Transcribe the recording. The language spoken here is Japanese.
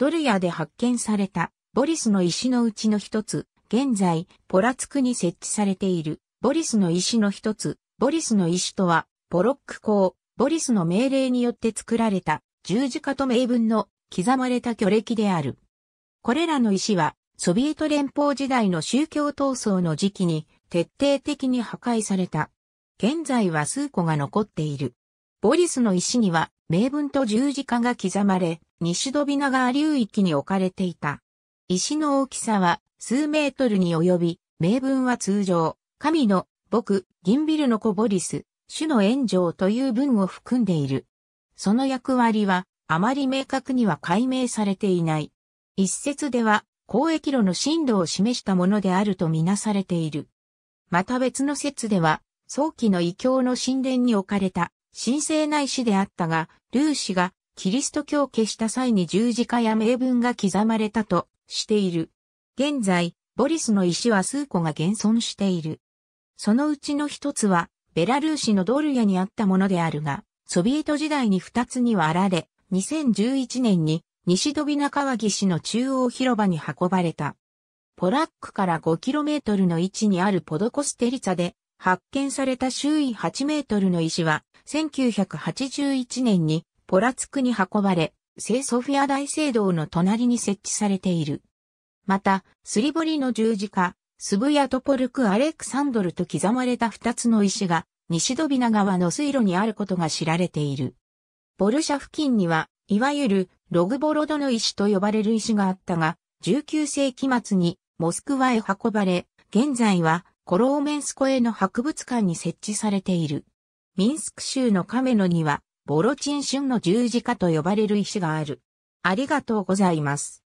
ドルヤで発見されたボリスの石のうちの一つ、現在、ポラツクに設置されているボリスの石の一つ、ボリスの石とは、ポロック校、ボリスの命令によって作られた十字架と名分の刻まれた巨歴である。これらの石は、ソビエト連邦時代の宗教闘争の時期に徹底的に破壊された。現在は数個が残っている。ボリスの石には名文と十字架が刻まれ、西飛び長流域に置かれていた。石の大きさは数メートルに及び、名文は通常、神の僕、銀ビルのコボリス、主の炎上という文を含んでいる。その役割は、あまり明確には解明されていない。一説では、交易路の進路を示したものであるとみなされている。また別の説では、早期の異教の神殿に置かれた神聖な石であったが、ルーシがキリスト教を消した際に十字架や名文が刻まれたとしている。現在、ボリスの石は数個が現存している。そのうちの一つは、ベラルーシのドルヤにあったものであるが、ソビエト時代に二つに割られ、2011年に西ドビナ川岸の中央広場に運ばれた。ポラックから 5km の位置にあるポドコステリツァで発見された周囲 8m の石は1981年にポラツクに運ばれ、聖ソフィア大聖堂の隣に設置されている。また、スリボリの十字架、スブヤトポルク・アレクサンドルと刻まれた二つの石が、西ドビナ川の水路にあることが知られている。ボルシャ付近には、いわゆるログボロドの石と呼ばれる石があったが、19世紀末にモスクワへ運ばれ、現在はコローメンスコへの博物館に設置されている。ミンスク州のカメノには、ボロチン春の十字架と呼ばれる石がある。ありがとうございます。